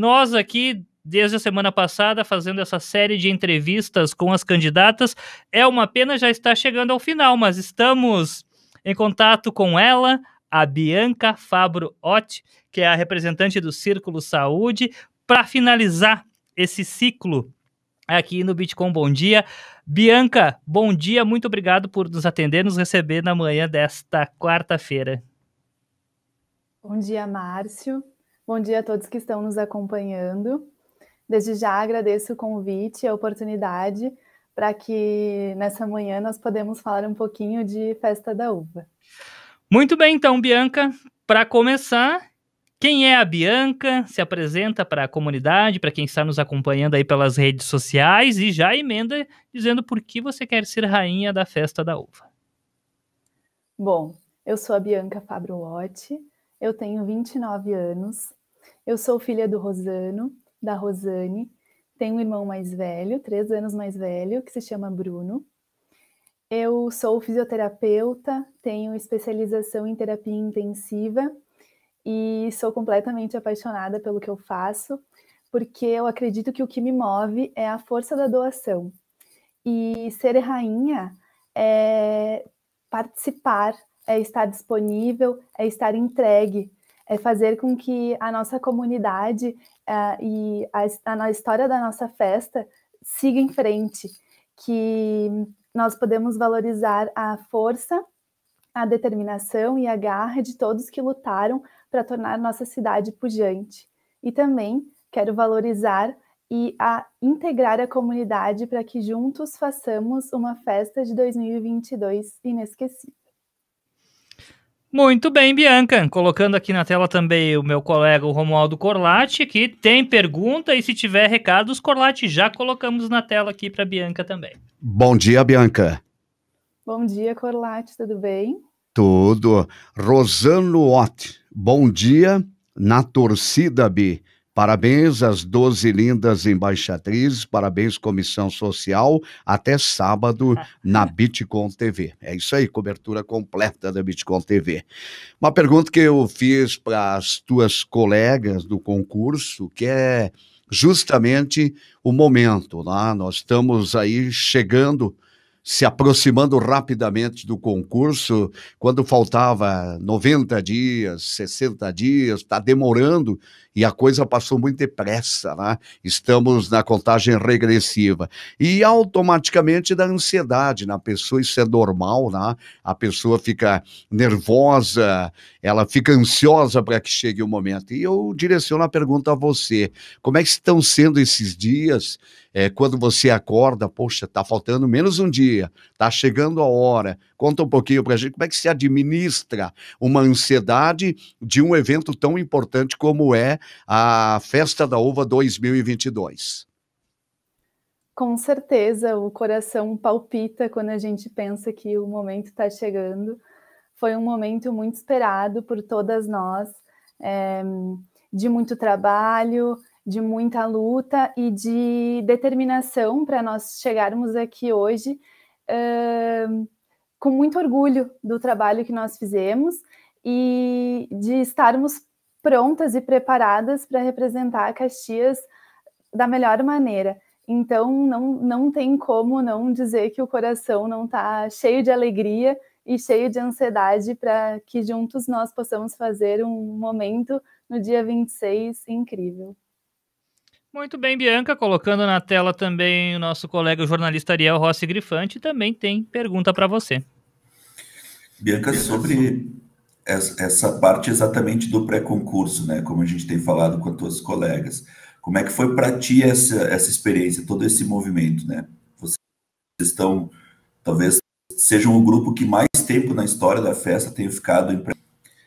Nós aqui, desde a semana passada, fazendo essa série de entrevistas com as candidatas, é uma pena, já estar chegando ao final, mas estamos em contato com ela, a Bianca Fabro Ott, que é a representante do Círculo Saúde, para finalizar esse ciclo aqui no Bitcoin Bom Dia. Bianca, bom dia, muito obrigado por nos atender, nos receber na manhã desta quarta-feira. Bom dia, Márcio. Bom dia a todos que estão nos acompanhando. Desde já agradeço o convite e a oportunidade para que nessa manhã nós podemos falar um pouquinho de Festa da Uva. Muito bem, então, Bianca, para começar, quem é a Bianca? Se apresenta para a comunidade, para quem está nos acompanhando aí pelas redes sociais e já emenda dizendo por que você quer ser rainha da Festa da Uva. Bom, eu sou a Bianca Fabrolotti, eu tenho 29 anos, eu sou filha do Rosano, da Rosane. Tenho um irmão mais velho, três anos mais velho, que se chama Bruno. Eu sou fisioterapeuta, tenho especialização em terapia intensiva e sou completamente apaixonada pelo que eu faço, porque eu acredito que o que me move é a força da doação. E ser rainha é participar, é estar disponível, é estar entregue, é fazer com que a nossa comunidade uh, e a, a história da nossa festa siga em frente, que nós podemos valorizar a força, a determinação e a garra de todos que lutaram para tornar nossa cidade pujante. E também quero valorizar e a integrar a comunidade para que juntos façamos uma festa de 2022 inesquecível. Muito bem, Bianca. Colocando aqui na tela também o meu colega o Romualdo Corlatti, que tem pergunta e se tiver recados, Corlatti, já colocamos na tela aqui para Bianca também. Bom dia, Bianca. Bom dia, Corlatti, tudo bem? Tudo. Rosano Ott, bom dia na torcida, Bi. Parabéns às 12 lindas embaixatrizes, parabéns Comissão Social, até sábado na Bitcoin TV. É isso aí, cobertura completa da Bitcoin TV. Uma pergunta que eu fiz para as tuas colegas do concurso, que é justamente o momento, lá né? nós estamos aí chegando se aproximando rapidamente do concurso, quando faltava 90 dias, 60 dias, está demorando e a coisa passou muito depressa, né? Estamos na contagem regressiva. E automaticamente da ansiedade na pessoa, isso é normal, né? A pessoa fica nervosa, ela fica ansiosa para que chegue o momento. E eu direciono a pergunta a você: como é que estão sendo esses dias? É, quando você acorda, poxa, está faltando menos um dia, está chegando a hora. Conta um pouquinho para a gente como é que se administra uma ansiedade de um evento tão importante como é a Festa da Uva 2022. Com certeza, o coração palpita quando a gente pensa que o momento está chegando. Foi um momento muito esperado por todas nós, é, de muito trabalho, de muita luta e de determinação para nós chegarmos aqui hoje uh, com muito orgulho do trabalho que nós fizemos e de estarmos prontas e preparadas para representar Caxias da melhor maneira. Então, não, não tem como não dizer que o coração não está cheio de alegria e cheio de ansiedade para que juntos nós possamos fazer um momento no dia 26 incrível. Muito bem, Bianca, colocando na tela também o nosso colega o jornalista Ariel Rossi Grifante, também tem pergunta para você. Bianca, sobre essa parte exatamente do pré-concurso, né? Como a gente tem falado com as tuas colegas. Como é que foi para ti essa, essa experiência, todo esse movimento, né? Vocês estão, talvez, sejam o grupo que mais tempo na história da festa tenha ficado em pré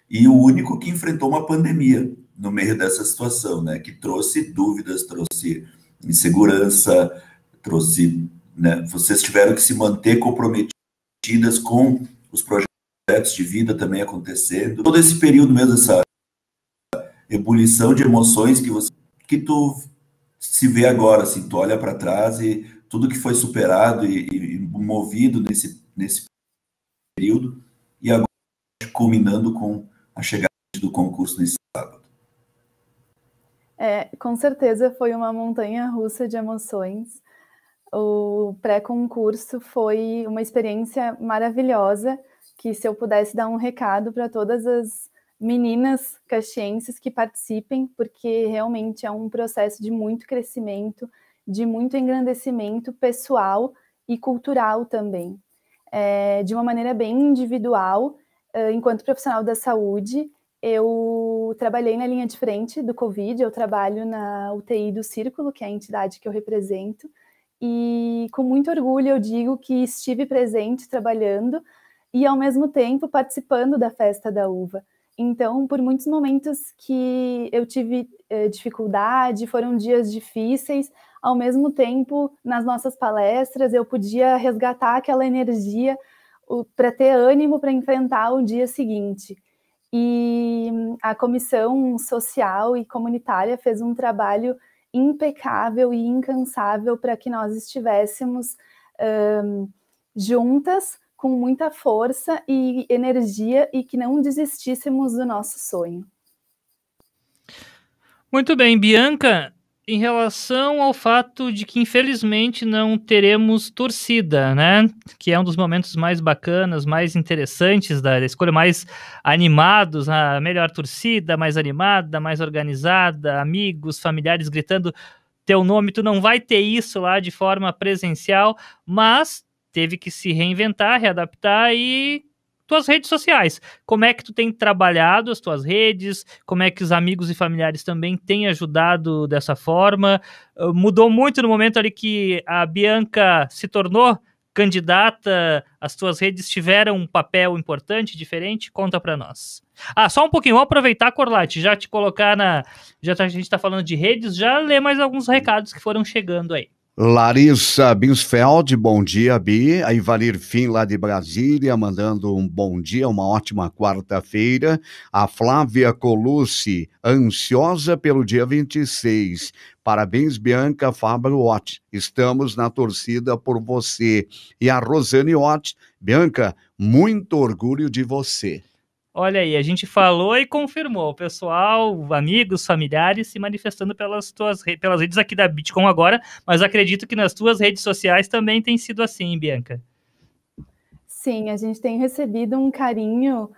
e o único que enfrentou uma pandemia no meio dessa situação, né? Que trouxe dúvidas, trouxe insegurança, trouxe, né? Vocês tiveram que se manter comprometidas com os projetos de vida também acontecendo. Todo esse período mesmo essa ebulição de emoções que você que tu se vê agora, assim, tu olha para trás e tudo que foi superado e, e, movido nesse nesse período e agora culminando com a chegada do concurso nesse é, com certeza foi uma montanha russa de emoções. O pré-concurso foi uma experiência maravilhosa, que se eu pudesse dar um recado para todas as meninas caxienses que participem, porque realmente é um processo de muito crescimento, de muito engrandecimento pessoal e cultural também. É, de uma maneira bem individual, eh, enquanto profissional da saúde, eu trabalhei na linha de frente do Covid, eu trabalho na UTI do Círculo, que é a entidade que eu represento, e com muito orgulho eu digo que estive presente trabalhando e ao mesmo tempo participando da festa da uva. Então, por muitos momentos que eu tive eh, dificuldade, foram dias difíceis, ao mesmo tempo, nas nossas palestras, eu podia resgatar aquela energia para ter ânimo para enfrentar o dia seguinte. E hum, a comissão social e comunitária fez um trabalho impecável e incansável para que nós estivéssemos um, juntas com muita força e energia e que não desistíssemos do nosso sonho. Muito bem, Bianca em relação ao fato de que infelizmente não teremos torcida, né? Que é um dos momentos mais bacanas, mais interessantes da, escolha, mais animados, a melhor torcida, mais animada, mais organizada, amigos, familiares gritando teu nome, tu não vai ter isso lá de forma presencial, mas teve que se reinventar, readaptar e tuas redes sociais. Como é que tu tem trabalhado as tuas redes? Como é que os amigos e familiares também têm ajudado dessa forma? Ah, mudou muito no momento ali que a Bianca se tornou candidata, as tuas redes tiveram um papel importante, diferente? Conta para nós. Ah, só um pouquinho, vou aproveitar, Corlate, já te colocar na... Já tá, a gente está falando de redes, já lê mais alguns recados que foram chegando aí. Larissa Binsfeld, bom dia, Bi. A Ivalir Fim, lá de Brasília, mandando um bom dia, uma ótima quarta-feira. A Flávia Colucci, ansiosa pelo dia 26. Parabéns, Bianca Fábio Ott. Estamos na torcida por você. E a Rosane Ott, Bianca, muito orgulho de você. Olha aí, a gente falou e confirmou. Pessoal, amigos, familiares se manifestando pelas tuas pelas redes aqui da Bitcoin agora, mas acredito que nas tuas redes sociais também tem sido assim, Bianca. Sim, a gente tem recebido um carinho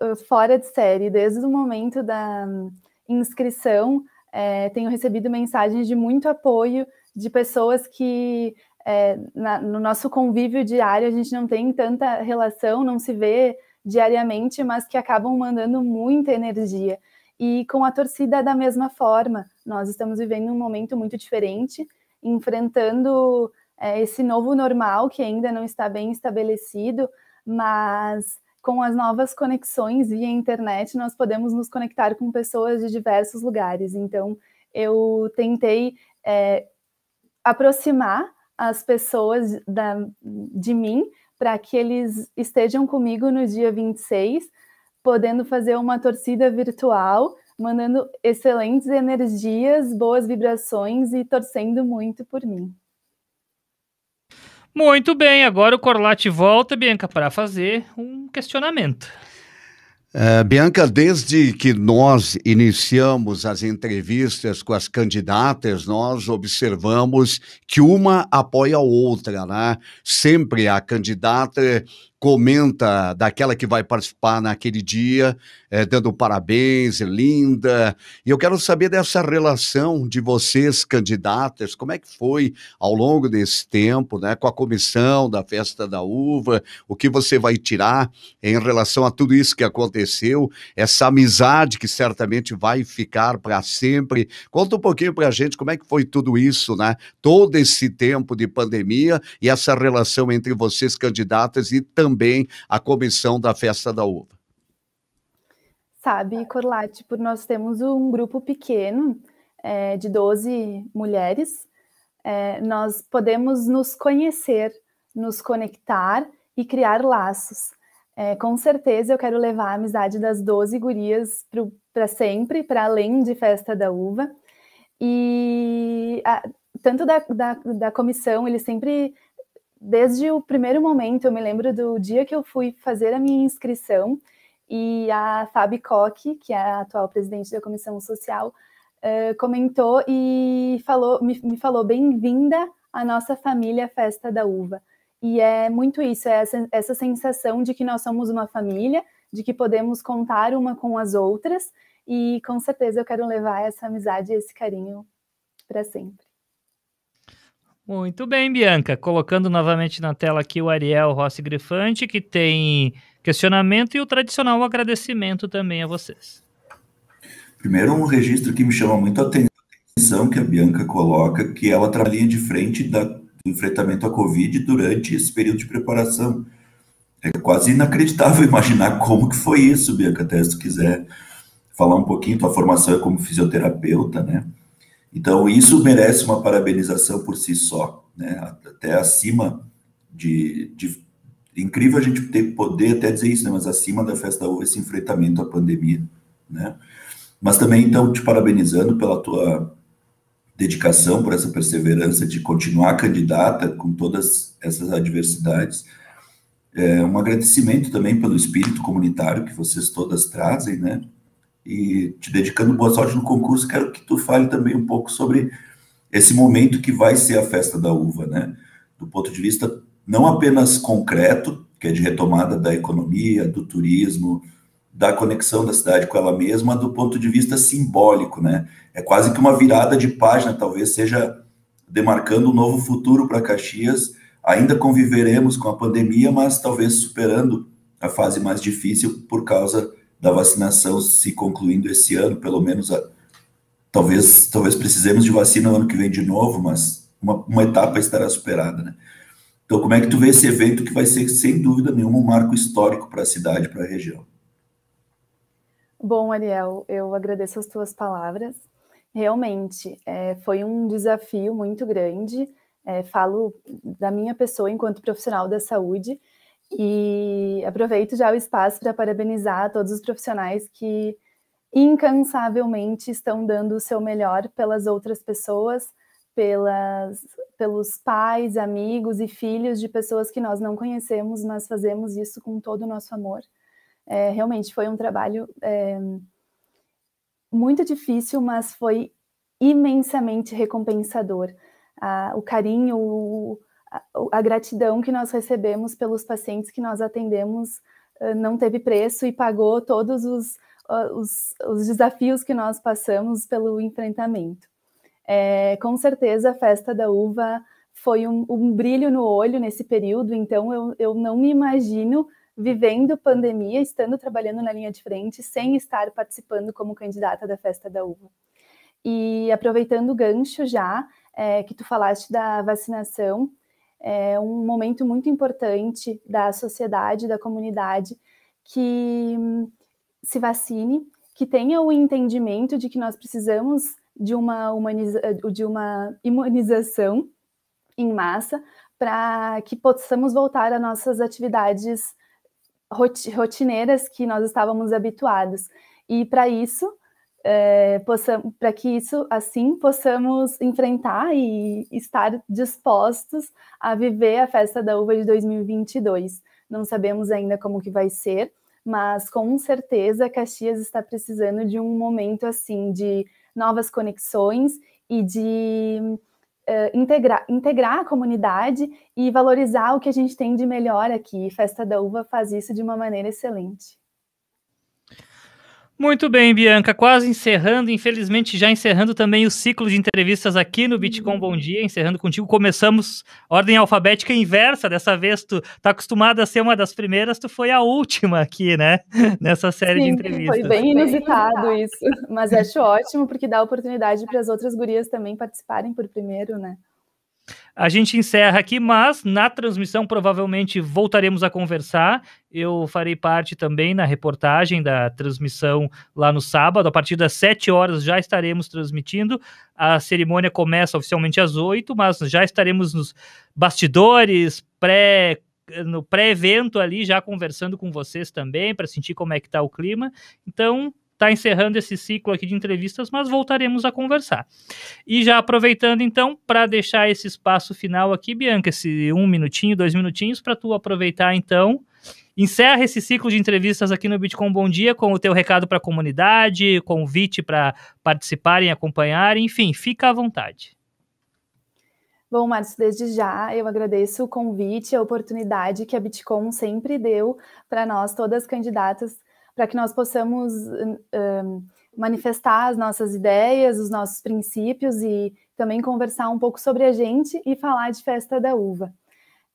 uh, fora de série desde o momento da hum, inscrição. É, tenho recebido mensagens de muito apoio de pessoas que é, na, no nosso convívio diário a gente não tem tanta relação, não se vê diariamente, mas que acabam mandando muita energia. E com a torcida da mesma forma, nós estamos vivendo um momento muito diferente, enfrentando é, esse novo normal que ainda não está bem estabelecido, mas com as novas conexões via internet, nós podemos nos conectar com pessoas de diversos lugares. Então, eu tentei é, aproximar as pessoas da, de mim para que eles estejam comigo no dia 26, podendo fazer uma torcida virtual, mandando excelentes energias, boas vibrações e torcendo muito por mim. Muito bem, agora o Corlate volta, Bianca, para fazer um questionamento. É, Bianca, desde que nós iniciamos as entrevistas com as candidatas, nós observamos que uma apoia a outra, né? Sempre a candidata comenta daquela que vai participar naquele dia, é, dando parabéns, é linda. E eu quero saber dessa relação de vocês, candidatas, como é que foi ao longo desse tempo, né, com a comissão da festa da uva, o que você vai tirar em relação a tudo isso que aconteceu, essa amizade que certamente vai ficar para sempre. Conta um pouquinho para a gente como é que foi tudo isso, né? Todo esse tempo de pandemia e essa relação entre vocês, candidatas, e também também a comissão da Festa da Uva. Sabe, Corlatti, por nós temos um grupo pequeno é, de 12 mulheres, é, nós podemos nos conhecer, nos conectar e criar laços. É, com certeza eu quero levar a amizade das 12 gurias para sempre, para além de Festa da Uva. E a, tanto da, da, da comissão, eles sempre desde o primeiro momento, eu me lembro do dia que eu fui fazer a minha inscrição e a Fabi Koch, que é a atual presidente da Comissão Social, uh, comentou e falou, me, me falou bem-vinda à nossa família Festa da Uva. E é muito isso, é essa, essa sensação de que nós somos uma família, de que podemos contar uma com as outras, e com certeza eu quero levar essa amizade e esse carinho para sempre. Muito bem, Bianca. Colocando novamente na tela aqui o Ariel Rossi Grifante, que tem questionamento e o tradicional agradecimento também a vocês. Primeiro, um registro que me chama muito a atenção que a Bianca coloca, que ela trabalha de frente da, do enfrentamento à Covid durante esse período de preparação. É quase inacreditável imaginar como que foi isso, Bianca, até se tu quiser falar um pouquinho, tua formação é como fisioterapeuta, né? Então, isso merece uma parabenização por si só, né? até acima de, de, Incrível a gente ter, poder até dizer isso, né? mas acima da festa da esse enfrentamento à pandemia. Né? Mas também, então, te parabenizando pela tua dedicação, por essa perseverança de continuar candidata com todas essas adversidades. É, um agradecimento também pelo espírito comunitário que vocês todas trazem, né? e te dedicando boa sorte no concurso, quero que tu fale também um pouco sobre esse momento que vai ser a festa da uva, né? Do ponto de vista não apenas concreto, que é de retomada da economia, do turismo, da conexão da cidade com ela mesma, do ponto de vista simbólico, né? É quase que uma virada de página, talvez seja demarcando um novo futuro para Caxias. Ainda conviveremos com a pandemia, mas talvez superando a fase mais difícil por causa da vacinação se concluindo esse ano, pelo menos a, talvez talvez precisemos de vacina no ano que vem de novo, mas uma, uma etapa estará superada, né? Então, como é que tu vê esse evento que vai ser, sem dúvida nenhuma, um marco histórico para a cidade, para a região? Bom, Ariel, eu agradeço as tuas palavras. Realmente, é, foi um desafio muito grande. É, falo da minha pessoa enquanto profissional da saúde, e aproveito já o espaço para parabenizar todos os profissionais que incansavelmente estão dando o seu melhor pelas outras pessoas, pelas, pelos pais, amigos e filhos de pessoas que nós não conhecemos, mas fazemos isso com todo o nosso amor. É, realmente foi um trabalho é, muito difícil, mas foi imensamente recompensador. Ah, o carinho, o, a, a gratidão que nós recebemos pelos pacientes que nós atendemos eh, não teve preço e pagou todos os, os, os, desafios que nós passamos pelo enfrentamento. É, com certeza, a festa da uva foi um, um, brilho no olho nesse período, então eu, eu não me imagino vivendo pandemia, estando trabalhando na linha de frente, sem estar participando como candidata da Festa da Uva. E aproveitando o gancho já, é, que tu falaste da vacinação, é um momento muito importante da sociedade, da comunidade, que hum, se vacine, que tenha o entendimento de que nós precisamos de uma, humaniza de uma imunização em massa para que possamos voltar às nossas atividades rotineiras que nós estávamos habituados. E para isso, é, para que isso assim possamos enfrentar e estar dispostos a viver a festa da uva de 2022. Não sabemos ainda como que vai ser, mas com certeza Caxias está precisando de um momento assim de novas conexões e de uh, é, integrar, integrar a comunidade e valorizar o que a gente tem de melhor aqui. Festa da Uva faz isso de uma maneira excelente. Muito bem, Bianca. Quase encerrando, infelizmente já encerrando também o ciclo de entrevistas aqui no Bitcoin Bom Dia. Encerrando contigo, começamos ordem alfabética inversa. Dessa vez, tu tá acostumada a ser uma das primeiras, tu foi a última aqui, né? Nessa série Sim, de entrevistas. Foi bem inusitado isso, mas acho ótimo porque dá oportunidade para as outras gurias também participarem por primeiro, né? A gente encerra aqui, mas na transmissão provavelmente voltaremos a conversar. Eu farei parte também na reportagem da transmissão lá no sábado. A partir das 7 horas já estaremos transmitindo. A cerimônia começa oficialmente às 8, mas já estaremos nos bastidores, pré no pré-evento ali, já conversando com vocês também, para sentir como é que está o clima. Então, está encerrando esse ciclo aqui de entrevistas, mas voltaremos a conversar. E já aproveitando então para deixar esse espaço final aqui, Bianca, esse um minutinho, dois minutinhos para tu aproveitar então. Encerra esse ciclo de entrevistas aqui no Bitcoin Bom Dia com o teu recado para a comunidade, convite para participarem, acompanharem, enfim, fica à vontade. Bom, Márcio, desde já eu agradeço o convite, a oportunidade que a Bitcoin sempre deu para nós, todas as candidatas para que nós possamos um, hum, manifestar as nossas ideias, os nossos princípios e também conversar um pouco sobre a gente e falar de festa da uva.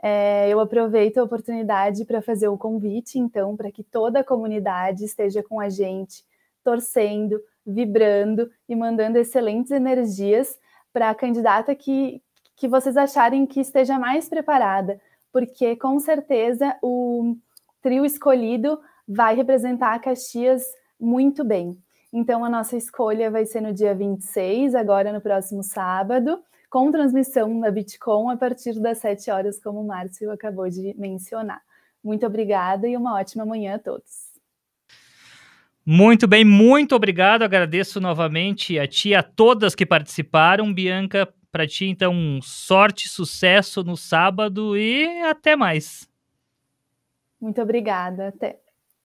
É, eu aproveito a oportunidade para fazer o convite, então, para que toda a comunidade esteja com a gente, torcendo, vibrando e mandando excelentes energias para a candidata que, que vocês acharem que esteja mais preparada, porque com certeza o trio escolhido vai representar a Caxias muito bem. Então, a nossa escolha vai ser no dia 26, agora no próximo sábado, com transmissão da Bitcoin a partir das 7 horas, como o Márcio acabou de mencionar. Muito obrigada e uma ótima manhã a todos. Muito bem, muito obrigado. Agradeço novamente a ti, a todas que participaram. Bianca, para ti, então, sorte, sucesso no sábado e até mais. Muito obrigada, até.